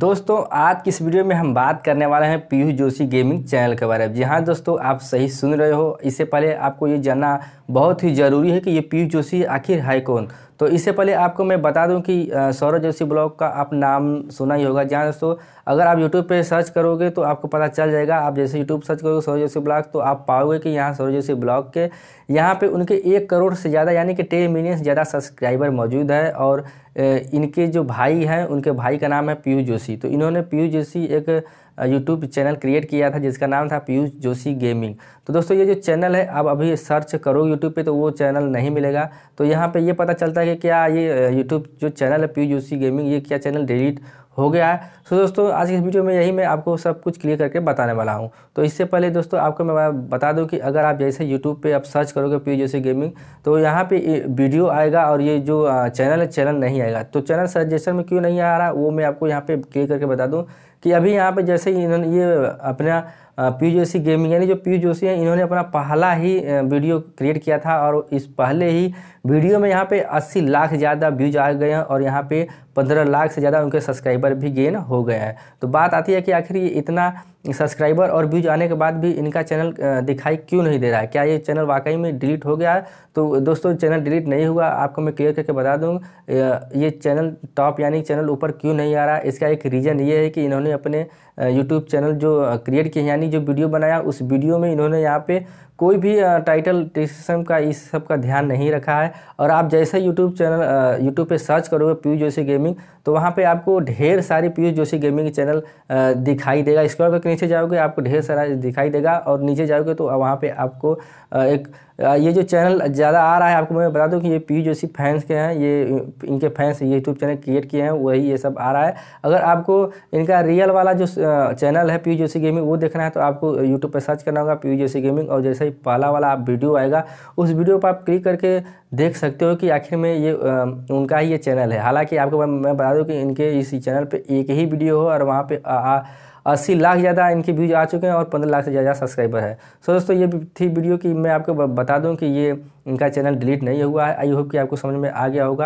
दोस्तों आज की इस वीडियो में हम बात करने वाले हैं पीयूष जोशी गेमिंग चैनल के बारे में जी हाँ दोस्तों आप सही सुन रहे हो इससे पहले आपको ये जानना बहुत ही ज़रूरी है कि ये पीयूष जोशी आखिर है कौन तो इससे पहले आपको मैं बता दूं कि सौरभ जोशी ब्लॉग का आप नाम सुना ही होगा जहाँ दोस्तों अगर आप यूट्यूब पे सर्च करोगे तो आपको पता चल जाएगा आप जैसे यूट्यूब सर्च करोगे सौरभ जोशी ब्लॉग तो आप पाओगे कि यहाँ सौरभ जोशी ब्लॉग के यहाँ पे उनके एक करोड़ से ज़्यादा यानी कि टेन मिलियन से ज़्यादा सब्सक्राइबर मौजूद है और इनके जो भाई हैं उनके भाई का नाम है पीयूष जोशी तो इन्होंने पीयूष जोशी एक यूट्यूब चैनल क्रिएट किया था जिसका नाम था पीयूष जोशी गेमिंग तो दोस्तों ये जो चैनल है अब अभी सर्च करो यूट्यूब पे तो वो चैनल नहीं मिलेगा तो यहाँ पे ये पता चलता है कि क्या ये यूट्यूब जो चैनल है पीयूष जोशी गेमिंग ये क्या चैनल डिलीट हो गया है सो दोस्तों आज की वीडियो में यही मैं आपको सब कुछ क्लियर करके बताने वाला हूँ तो इससे पहले दोस्तों आपको मैं बता दूँ कि अगर आप जैसे यूट्यूब पे आप सर्च करोगे पी जैसे गेमिंग तो यहाँ पे वीडियो आएगा और ये जो चैनल है चैनल नहीं आएगा तो चैनल सजेशन में क्यों नहीं आ रहा वो मैं आपको यहाँ पर क्लियर करके बता दूँ कि अभी यहाँ पर जैसे ही इन्होंने ये अपना पी जोशी गेमिंग यानी जो पी जोशी हैं इन्होंने अपना पहला ही वीडियो क्रिएट किया था और इस पहले ही वीडियो में यहाँ पे 80 लाख ज़्यादा व्यूज आ गए हैं और यहाँ पे 15 लाख से ज़्यादा उनके सब्सक्राइबर भी गेन हो गए हैं तो बात आती है कि आखिर ये इतना सब्सक्राइबर और व्यूज आने के बाद भी इनका चैनल दिखाई क्यों नहीं दे रहा है क्या ये चैनल वाकई में डिलीट हो गया तो दोस्तों चैनल डिलीट नहीं हुआ आपको मैं क्लियर करके बता दूँ ये चैनल टॉप यानी चैनल ऊपर क्यों नहीं आ रहा इसका एक रीज़न ये है कि इन्होंने अपने यूट्यूब चैनल जो क्रिएट किए यानी जो वीडियो बनाया उस वीडियो में इन्होंने यहाँ पर कोई भी टाइटल डिस्क्रिप्शन का इस सब का ध्यान नहीं रखा है और आप जैसे यूट्यूब चैनल यूट्यूब पे सर्च करोगे पीयू जोशी गेमिंग तो वहाँ पे आपको ढेर सारी पीयू जोशी गेमिंग चैनल दिखाई देगा स्क्रॉल करके नीचे जाओगे आपको ढेर सारा दिखाई देगा और नीचे जाओगे तो वहाँ पर आपको एक ये जो चैनल ज़्यादा आ रहा है आपको मैं बता दूँ कि ये पीयू जोशी फैंस के हैं ये इनके फैंस यूट्यूब चैनल क्रिएट किए हैं वही ये सब आ रहा है अगर आपको इनका रियल वाला जो चैनल है पीयू जोशी गेमिंग वो देखना है तो आपको यूट्यूब पर सर्च करना होगा पी जोशी गेमिंग और जैसे से पहला वाला आप वीडियो आएगा उस वीडियो पर आप क्लिक करके देख सकते हो कि आखिर में ये आ, उनका ही ये चैनल है हालांकि आपको मैं बता दूं कि इनके इसी चैनल पे एक ही वीडियो हो और वहाँ पे अस्सी लाख ज़्यादा इनके व्यूज आ चुके हैं और पंद्रह लाख से ज़्यादा सब्सक्राइबर है सो दोस्तों ये थी वीडियो कि मैं आपको बता दूँ कि ये इनका चैनल डिलीट नहीं हुआ है आई होप कि आपको समझ में आ गया होगा